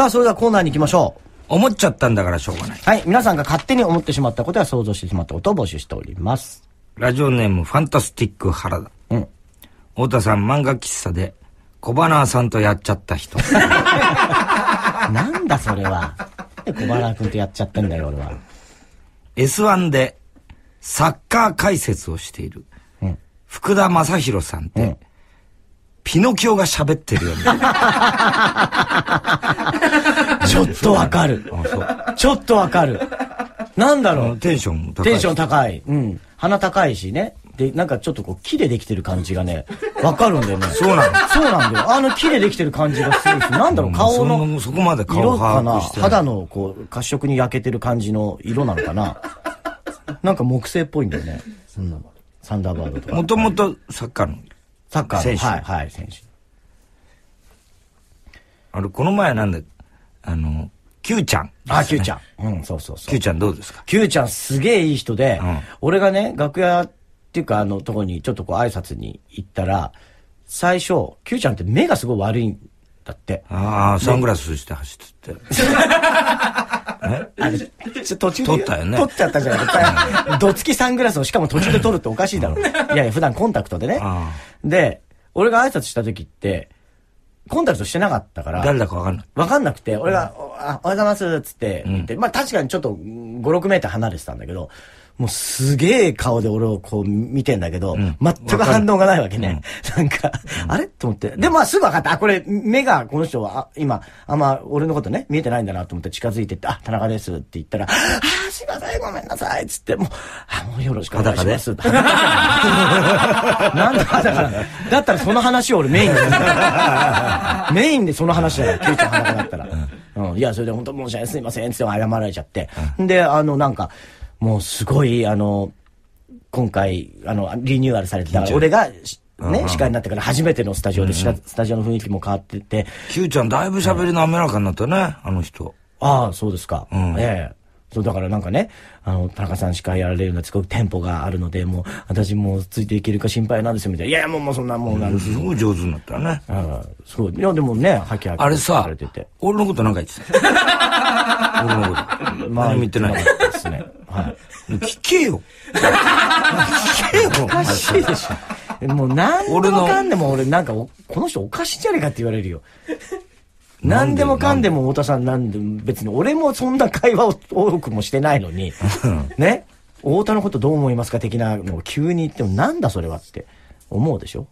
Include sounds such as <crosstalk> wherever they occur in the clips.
さあ、それではコーナーに行きましょう。思っちゃったんだからしょうがない。はい。皆さんが勝手に思ってしまったことや想像してしまったことを募集しております。ラジオネーム、ファンタスティック原田。うん。太田さん、漫画喫茶で、小花さんとやっちゃった人。<laughs> なんだそれは。で小花君とやっちゃってんだよ、俺は。S1 で、サッカー解説をしている、うん、福田正宏さんって、うんピノキオが喋ってるよね。<laughs> ちょっとわかる。ちょっとわかる。なんだろう。テンション高い。テンション高い。うん。鼻高いしね。で、なんかちょっとこう、木でできてる感じがね、<laughs> わかるんだよね。そうなんそうなんだよ。あの木でできてる感じがするし、なんだろう、顔の。そこまで顔かな。肌のこう、褐色に焼けてる感じの色なのかな。なんか木製っぽいんだよね。サンダーバードとか。もともとサッカーのサッカー選手。はい、はい、選手。あれ、この前なんだ、あの、Q ちゃん、ね。あ、Q ちゃん。うん、そうそうそう。Q ちゃんどうですか ?Q ちゃんすげえいい人で、うん、俺がね、楽屋っていうか、あの、とこにちょっとこう挨拶に行ったら、最初、Q ちゃんって目がすごい悪いんだって。ああ、サングラスして走ってて。<laughs> あ <laughs> 途中で。取ったよね。取っちゃったじゃないですか。どつきサングラスをしかも途中で取るっておかしいだろ。いやいや、普段コンタクトでね。で、俺が挨拶した時って、コンタクトしてなかったから。誰だかわかんない。わかんなくて、俺が、あ、おはようございます、つって、まあ確かにちょっと5、6メートー離れてたんだけど、もうすげえ顔で俺をこう見てんだけど、うん、全く反応がないわけね。うん、<laughs> なんか、あれと思って。で、まあすぐ分かった。あ、これ目がこの人は、今、あんま俺のことね、見えてないんだなと思って近づいてって、あ、田中ですって言ったら、あ、すいません、ごめんなさい。つって、もう、あ、もうよろしくお願いします。なんだ裸だ。だったらその話を俺メインで。<laughs> メインでその話だよ。ケイちゃん裸だったら。うん、いや、それで本当申し訳すいません。つって謝られちゃって。で、あの、なんか、もうすごい、あの、今回、あの、リニューアルされてた、俺が、ね、司会になってから初めてのスタジオで、スタジオの雰囲気も変わってて。Q ちゃん、だいぶ喋り滑らかになったね、あの人。ああ、そうですか。うん、ええそう、だからなんかね、あの、田中さん司会やられるのはすごくテンポがあるので、もう、私もうついていけるか心配なんですよ、みたいな。いやいや、もう、そんなもんなんす。ごい上手になったね。うん、そう。いや、でもね、はきはき。あれさ、俺のことなんか言ってた。<laughs> 俺のこと。まあ、見てない。ですね。はい。聞けよ。聞けよ。おかしいでしょ。もう何でもかんでも俺なんか、この人おかしいんじゃねえかって言われるよ。何でもかんでも太田さんなんで、別に俺もそんな会話を多くもしてないのに、ね。太田のことどう思いますか的なのを急に言ってもなんだそれはって思うでしょ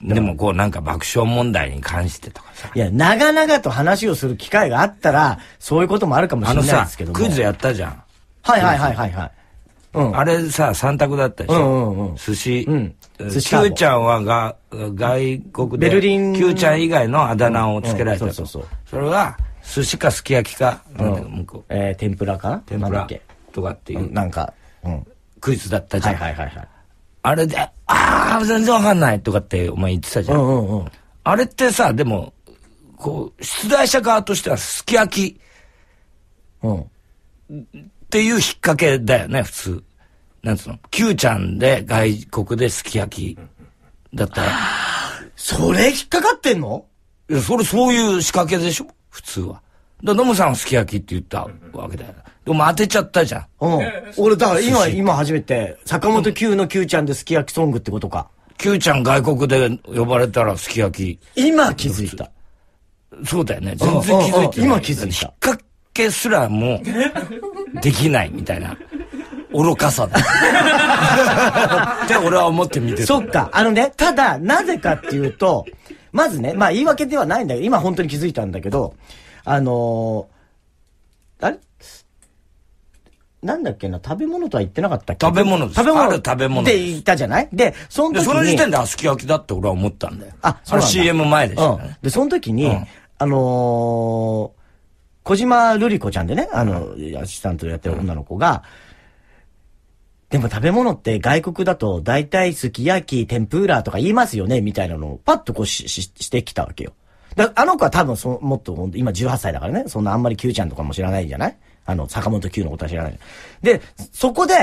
でもこうなんか爆笑問題に関してとかさ。いや、長々と話をする機会があったら、そういうこともあるかもしれないですけどクイズやったじゃん。はいはいはいはいはい。うん、あれさ、三択だったでしょ。うんうんうん、寿司。うん。寿司。Q ちゃんはが外国で、ベルリン。Q ちゃん以外のあだ名をつけられたと。うんうん、そうそうそう。それは、寿司かすき焼きか、なん向こう。えー、天ぷらか天ぷらとかっていう。なんか、うん。クイズだったじゃん。はいはいはいはい。あれで、ああ、全然わかんないとかってお前言ってたじゃん。うんうんうん。あれってさ、でも、こう、出題者側としてはすき焼き。うん。っていう引っ掛けだよね、普通。なんつうの ?Q ちゃんで外国ですき焼きだったら。それ引っかかってんのいや、それそういう仕掛けでしょ普通は。だノムさんはすき焼きって言ったわけだよ。でも当てちゃったじゃん。うん。俺、だから今、今初めて、坂本九の Q ちゃんですき焼きソングってことか。Q ちゃん外国で呼ばれたらすき焼き。今気づいた。そうだよね。全然気づいてない。今気づいた。引っ掛けすらもう。できないみたいな。愚かさだ。<laughs> って俺は思って見てる。そっか。あのね、ただ、なぜかっていうと、まずね、まあ言い訳ではないんだけど、今本当に気づいたんだけど、あのー、あれなんだっけな、食べ物とは言ってなかったっけ食べ物です。食べ物。ある食べ物。って言ったじゃないで、その時に。その時点であすき焼きだって俺は思ったんだよ。あ、そうなんだ。CM 前でした、ねうん、で、その時に、うん、あのー小島瑠璃子ちゃんでね、あの、アシスタントやってる女の子が、でも食べ物って外国だと大体すき焼き、天ぷらとか言いますよね、みたいなのをパッとこうしししてきたわけよ。だあの子は多分そ、もっと、今18歳だからね、そんなあんまり Q ちゃんとかも知らないじゃないあの、坂本 Q のことは知らない。で、そこで、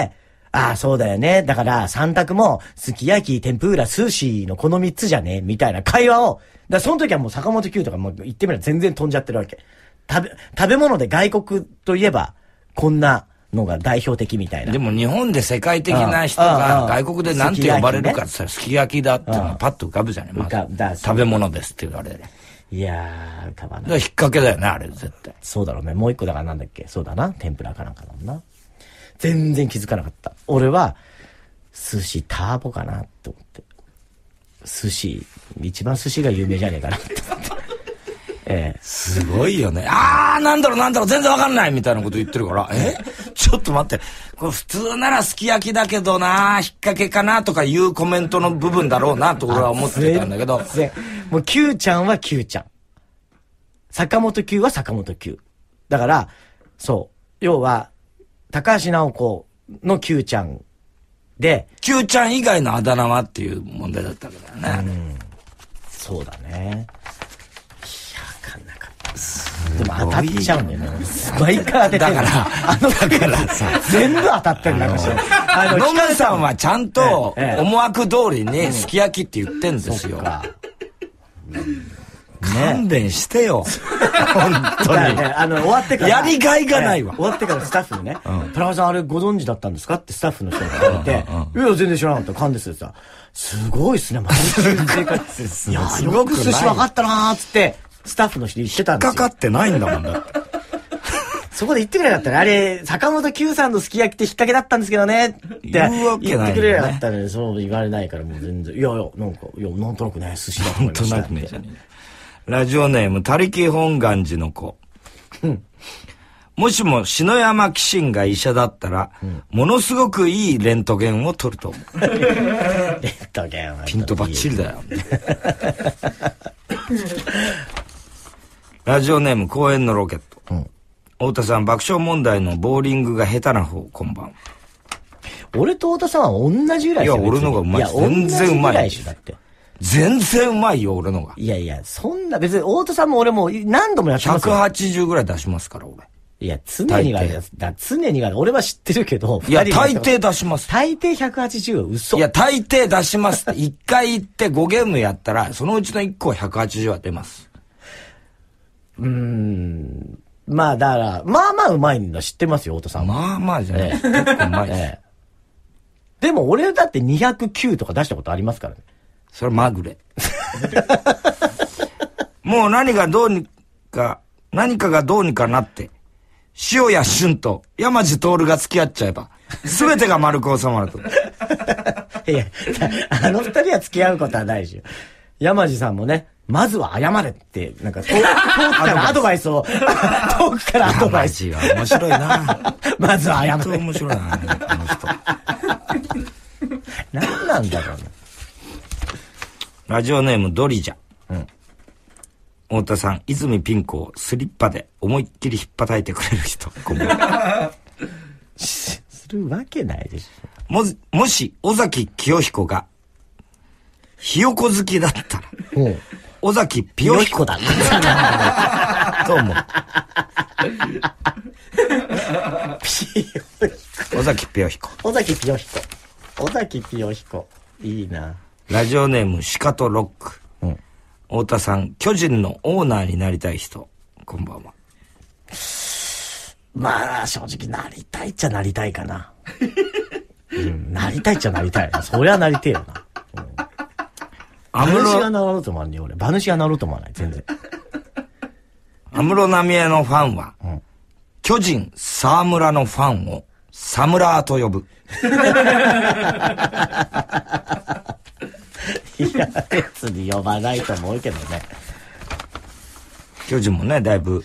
ああ、そうだよね。だから、三択も、すき焼き、天ぷら、寿司のこの三つじゃねみたいな会話を、だその時はもう坂本九とかも言ってみれば全然飛んじゃってるわけ。食べ、食べ物で外国といえば、こんなのが代表的みたいな。でも日本で世界的な人が外国で何て呼ばれるかって言ったら、すき焼きだってのパッと浮かぶじゃない、まず、食べ物ですって言われる。いやー、浮かばない。だから引っ掛けだよね、あれ絶対。そうだろうね。もう一個だからなんだっけそうだな。天ぷらかなんかだもんな。全然気づかなかった。俺は、寿司ターボかなって思って。寿司、一番寿司が有名じゃねえかなって。ええ、すごいよね。ああ、なんだろうなんだろう全然わかんないみたいなこと言ってるから、えちょっと待って、これ普通ならすき焼きだけどな、引っ掛けかなとかいうコメントの部分だろうなと俺は思ってたんだけど。もう Q ちゃんは Q ちゃん。坂本 Q は坂本 Q。だから、そう。要は、高橋直子の Q ちゃんで、Q ちゃん以外のあだ名はっていう問題だったからね。うん。そうだね。でも当たっちゃうんだよね毎回当ててるだからあのだからさ全部当たってるんだかしらノムさんはちゃんと思惑通りにすき焼きって言ってんですよ、勘弁してよ。本当に。あの、終わってから。やりがいがないわ。終わってからスタッフにね、田中さんあれご存知だったんですかってスタッフの人が言われて、いや、全然知らなかった。勘ですてさ。すごいっすね、まず。<laughs> すご <laughs> く寿司分かったなーっつって、スタッフの人に言ってたんですよ。かかってないんだもんだ <laughs> そこで言ってくれなかったね。あれ、坂本九さんのすき焼きって引っ掛けだったんですけどね。って言わけない、言ってくれなかったのそう言われないからもう全然。いやいや、なんか、いや、なんとなくね、寿司だと思いました。なんとなくね、ラジオネーム、他力本願寺の子。もしも篠山紀信が医者だったら、うん、ものすごくいいレントゲンを取ると思う。<laughs> レントゲンは。ピントバッチリだよ。<laughs> ラジオネーム公園のロケット。うん、太田さん、爆笑問題のボーリングが下手な方、こんばん。俺と太田さんは同じぐらいいや、俺のがうまい。全然うまい。全然うまいよ、俺のが。いやいや、そんな、別に、太田さんも俺も何度もやってます180ぐらい出しますから、俺。いや、常には、だ常には、俺は知ってるけど、いや、大抵出します。大抵180嘘。いや、大抵出しますって、回行って5ゲームやったら、そのうちの1個180は出ます。うん。まあ、だから、まあまあうまいの知ってますよ、太田さん。まあまあじゃね、ええ、結構うまいです、ええ。でも俺だって209とか出したことありますからね。それまぐれ。<laughs> もう何がどうにか、何かがどうにかなって、塩谷俊と山地徹が付き合っちゃえば、すべてが丸く収まると。<laughs> いや、あの二人は付き合うことはないでしょ。山地さんもね、まずは謝れって、なんか、遠くからアドバイスを、<laughs> 遠くからアドバイス。は面白いな <laughs> まずは謝れ。本当面白いな、この人。何なんだろうね。ラジオネームドリジャ。うん。太田さん、泉ピン子をスリッパで思いっきり引っ叩いてくれる人、ごめん <laughs> するわけないでしょ。も、もし、尾崎清彦が、ひよこ好きだったら、尾崎ピヨヒコだ。どうも。ピヨ尾崎ピヨヒコ。尾崎ピヨヒコ。尾崎ピヨヒコ。いいな。ラジオネーム、シカとロック。うん。太田さん、巨人のオーナーになりたい人。こんばんは。まあ、正直なりたいっちゃなりたいかな。うん、なりたいっちゃなりたい。そりゃなりてえよな。うん馬主がなろうと思わない俺。馬主がなろうと思わない、全然。安室奈美恵のファンは、うん、巨人沢村のファンを、サムラーと呼ぶ。<laughs> いや、別に呼ばないと思うけどね。巨人もね、だいぶ。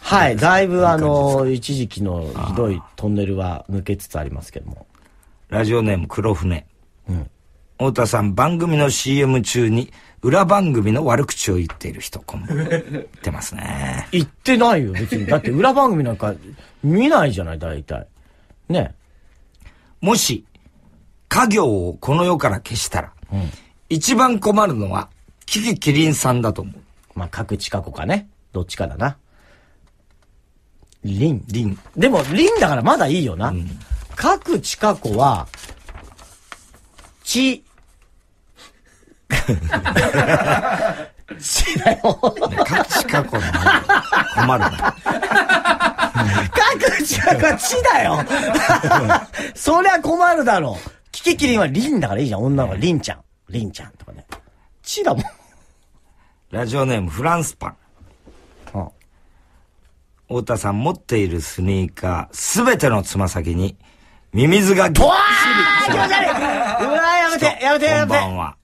はい、だいぶあの、一時期のひどいトンネルは抜けつつありますけども。ラジオネーム黒船。うん。太田さん、番組の CM 中に、裏番組の悪口を言っている人、こん <laughs> 言ってますね。言ってないよ、別に。だって裏番組なんか見ないじゃない、大体。ね。もし、家業をこの世から消したら、うん、一番困るのは、キキキリンさんだと思う。まあ、各地かこかね。どっちかだな。リン。リン。でも、リンだからまだいいよな。うん、各地かこは、ち、しなよ。各地過去の困るな。各地過去は地だよ。そりゃ困るだろう。キキキリンはリンだからいいじゃん。女の子、リンちゃん。リンちゃんとかね。地だもん。ラジオネーム、フランスパン。はあ、太田さん持っているスニーカー、すべてのつま先に、ミミズがぎっしり。うわ気持ち悪いうわーやめてやめてやめてこんばんは。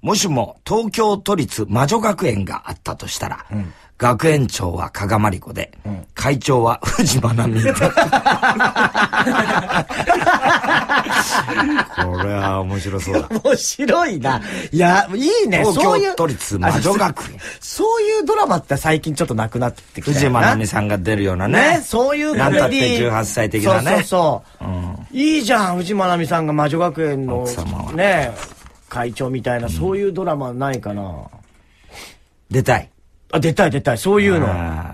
もしも東京都立魔女学園があったとしたら、うん、学園長は加賀まりこで、うん、会長は藤間奈美これは面白そうだ。面白いな。いや、いいね、東京都立魔女学園そ。そういうドラマって最近ちょっとなくなってきた藤間奈美さんが出るようなね。ねそういうなんだって18歳的なね。そうそうそう。うん、いいじゃん、藤間奈美さんが魔女学園の。奥様は。ね会長みたいな、そういうドラマないかな。出たい。あ、出たい出たい。そういうの。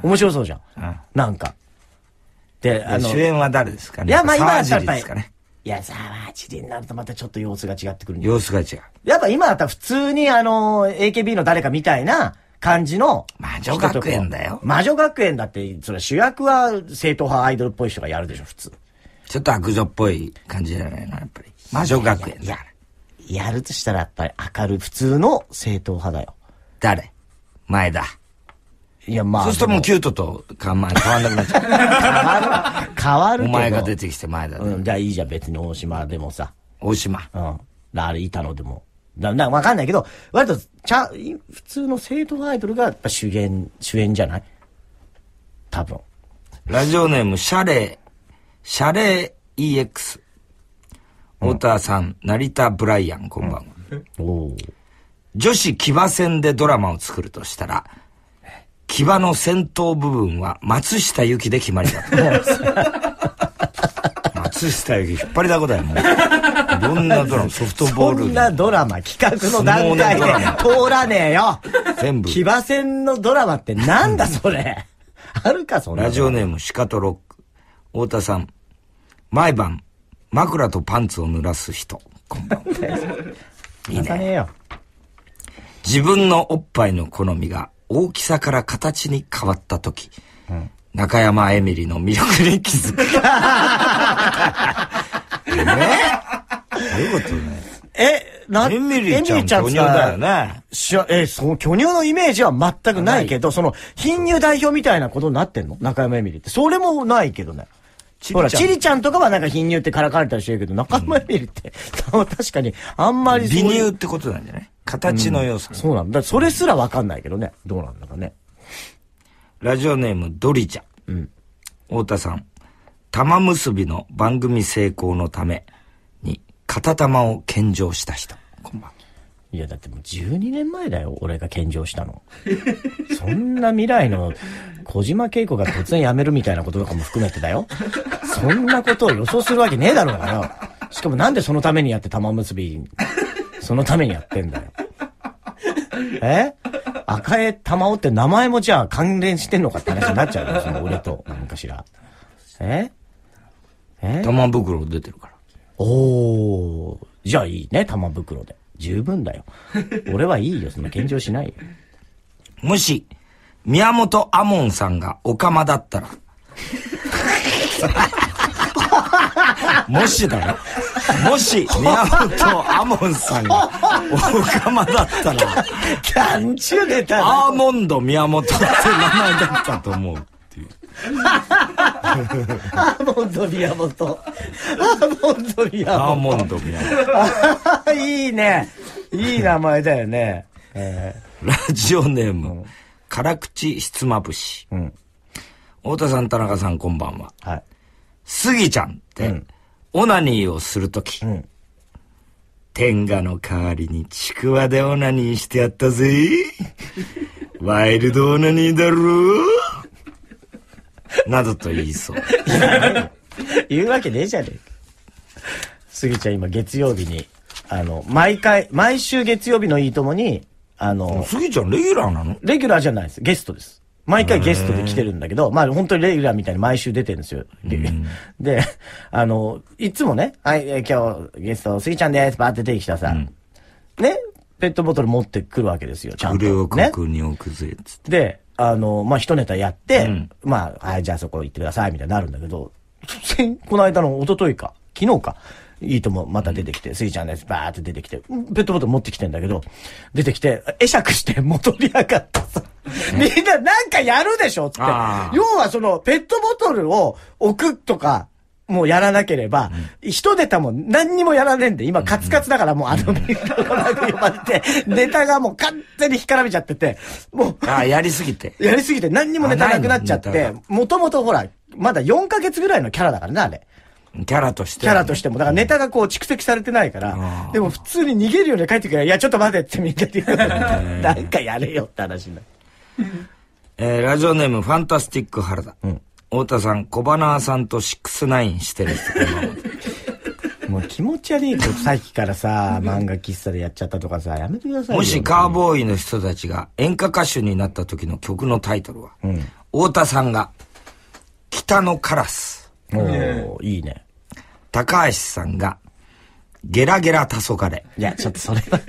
面白そうじゃん。なんか。で、あの。主演は誰ですかねいや、まあ今だったら。いや、沢尻になるとまたちょっと様子が違ってくる様子が違う。やっぱ今だったら普通にあの、AKB の誰かみたいな感じの。魔女学園だよ。魔女学園だって、それ主役は正統派アイドルっぽい人がやるでしょ、普通。ちょっと悪女っぽい感じじゃないの、やっぱり。魔女学園だ。いやいややるとしたらやっぱり明るい普通の正統派だよ。誰前だ。いや、まあ。そうするともうキュートとか、ま変わんなくなっちゃう。<laughs> 変わる、変わるお前が出てきて前だうん、じゃあいいじゃん、別に大島でもさ。大島。うん。あれ、いたのでも。だ、だ、わかんないけど、割と、ちゃ、普通の統派アイドルがやっぱ主演、主演じゃない多分。ラジオネーム、シャレ、シャレ EX。太田さん、成田ブライアン、こんばんは。女子騎馬戦でドラマを作るとしたら、騎馬の先頭部分は松下由紀で決まりだと。<laughs> 松下由紀引っ張りだこだよ、もう。いろんなドラマ、ソフトボール。そんなドラマ、企画の段階で通らねえよ。全部。騎馬戦のドラマってなんだそれ。<laughs> あるか、それ。ラジオネーム、シカトロック。太田さん。毎晩、枕とパンツを濡らす人。こんばんは。いいね。自分のおっぱいの好みが大きさから形に変わった時、うん、中山エミリの魅力に気づく。ねどういうことね。え、な、エミリちゃん巨乳だよね。しえ、その巨乳のイメージは全くないけど、その、貧乳代表みたいなことになってんの中山エミリって。それもないけどね。ほら、チリちゃんとかはなんか貧乳ってからかわれたりしてるけど、中間エミって、うん、確かにあんまり貧乳ってことなんじゃない形の良さ、うん、そうなんだ。それすらわかんないけどね。どうなんだかね。ラジオネーム、ドリちゃん。うん。太田さん。玉結びの番組成功のために、片玉を献上した人。こんばんは。いや、だってもう12年前だよ、俺が献上したの。<laughs> そんな未来の小島恵子が突然辞めるみたいなこととかも含めてだよ。そんなことを予想するわけねえだろうがよ。しかもなんでそのためにやって玉結び、そのためにやってんだよ。え赤江玉緒って名前もじゃあ関連してんのかって話になっちゃうよ、その俺と、何かしら。ええ玉袋出てるから。おー、じゃあいいね、玉袋で。十分だよ。俺はいいよ、そんな献上しないよ。もし、宮本モ門さんがオカマだったら。もしだろ。もし、宮本アモンさんが、オカマだったら、なんちゅうネタアーモンド宮本って名前だったと思う。アーモンド宮本。アーモンド宮本。アーモンド宮本。いいね。いい名前だよね。えー、ラジオネーム、うん、辛口ひつまぶし。うん、太田さん、田中さん、こんばんは。はい。スギちゃんって、うん、オナニーをするとき、天下の代わりにちくわでオナニーしてやったぜ。ワイルドオナニーだろう <laughs> などと言いそう。<laughs> 言うわけねえじゃねえか。すぎちゃん今月曜日に、あの、毎回、毎週月曜日のいいともに、あの、すぎちゃんレギュラーなのレギュラーじゃないです。ゲストです。毎回ゲストで来てるんだけど、まあ本当にレギュラーみたいに毎週出てるんですよ。で、あの、いつもね、はい、今日ゲスト、すぎちゃんです、バーって出てきたさ、うん、ね、ペットボトル持ってくるわけですよ、ちゃんと。これを確認をくぜ、つって。で、あの、まあ、一ネタやって、うん、まあ、はい、じゃあそこ行ってください、みたいになるんだけど、この間の一昨日か、昨日か、いいともまた出てきて、スイちゃんです、バーって出てきて、ペットボトル持ってきてんだけど、出てきて、会釈して戻りやがったさ。みんななんかやるでしょつって。要はその、ペットボトルを置くとか、もうやらなければ、うん、一ネタも何にもやらねえんで、今カツカツだからもうあのビルのラれて、<laughs> ネタがもう完全に干からびちゃってて、もう。ああ、やりすぎて。<laughs> やりすぎて何にもネタなくなっちゃって、もともとほら、まだ4ヶ月ぐらいのキャラだからね、あれ。キャラとして、キャラとしても。だからネタがこう蓄積されてないから、でも普通に逃げるように帰ってくるいや、ちょっと待てってみんなで言うなんかやれよって話になる。えー、ラジオネーム、ファンタスティック原田。うん太田さん、小花さんと69してる人もう気持ち悪いさっきからさ、漫画喫茶でやっちゃったとかさ、やめてくださいよもしカーボーイの人たちが演歌歌手になった時の曲のタイトルは、うん、太田さんが、北のカラス。おお、いいね。高橋さんが、ゲラゲラ黄昏。いや、ちょっとそれは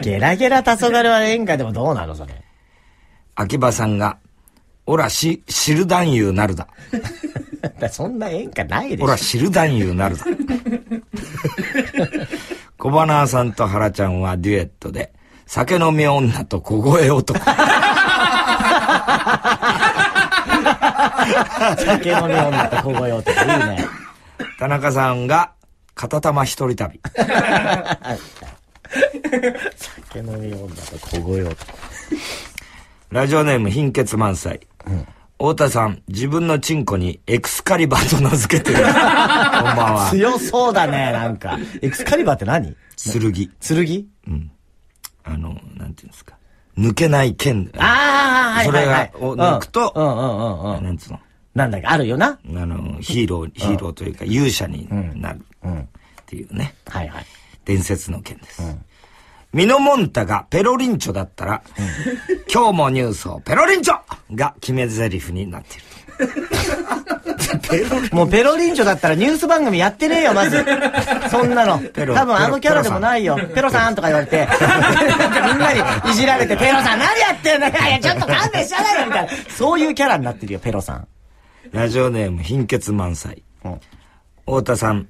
ゲラゲラ黄昏は演歌でもどうなのそれ。秋葉さんが、おらし、る男優なるだ。<laughs> そんな演歌ないでしょ。おら、る男優なるだ。小花さんと原ちゃんはデュエットで、酒飲み女と小声男。酒飲み女と小声男。いいね。田中さんが、片玉一人旅。酒飲み女と小声男。ラジオネーム貧血満載。太田さん、自分のチンコにエクスカリバーと名付けてる。<laughs> こんばんは。強そうだね、なんか。エクスカリバーって何剣。剣うん。あの、なんていうんですか。抜けない剣。ああ、それが、を抜くと、うんうんうんなんつうの。なんだっけ、あるよな。あの、ヒーロー、ヒーローというか、勇者になる。っていうね。はいはい。伝説の剣です。うんミノモンタがペロリンチョだったら、うん、今日もニュースをペロリンチョが決め台詞になっている。<laughs> もうペロリンチョだったらニュース番組やってねえよ、まず。そんなの。多分あのキャラでもないよ。ペロさんとか言われて、みんなにいじられて、ペロさん何やってんのいや、ちょっと勘弁しちゃないよ、みたいな。そういうキャラになってるよ、ペロさん。ラジオネーム、貧血満載。うん、太田さん、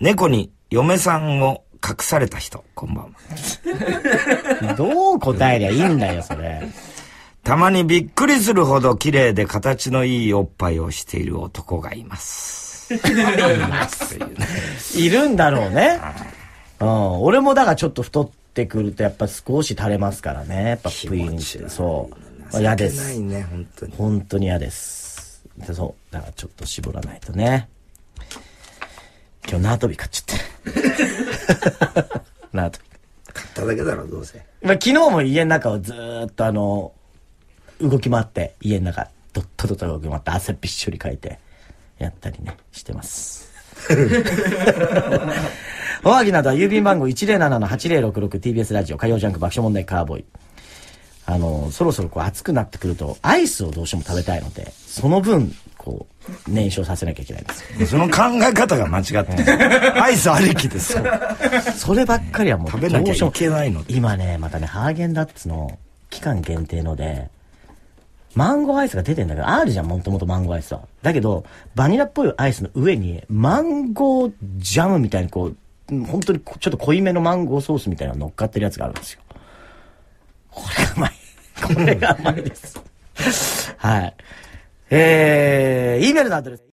猫に嫁さんを隠された人、こんばんは。どう答えりゃいいんだよ、それ。たまにびっくりするほど綺麗で形のいいおっぱいをしている男がいます。<laughs> いるんだろうね。うん、俺もだからちょっと太ってくるとやっぱ少し垂れますからね。やっぱプインしそう。嫌です。ないね、本当に。本当に嫌です。そう。だからちょっと絞らないとね。今日縄跳び買っちゃった。<laughs> なと。買っただけだろ、どうせ。まあ、昨日も家の中をずっとあの、動き回って、家の中、ドッとドッと動き回って、汗びっしょりかいて、やったりね、してます。<laughs> おはぎなどは郵便番号 107-8066TBS ラジオ火曜ジャンク爆笑問題カーボーイ。あの、そろそろこう暑くなってくると、アイスをどうしても食べたいので、その分、こう燃焼させなきゃいけないんです <laughs> その考え方が間違ってアイスありきですよそればっかりはもう食べなきゃいけないの今ねまたねハーゲンダッツの期間限定のでマンゴーアイスが出てんだけど、あるじゃん、もともとマンゴーアイスは。だけど、バニラっぽいアイスの上に、マンゴージャムみたいにこう、本当にちょっと濃いめのマンゴーソースみたいなの乗っかってるやつがあるんですよ。これがうまい。これがうまいです。<laughs> はい。えー、E メールのアドレス。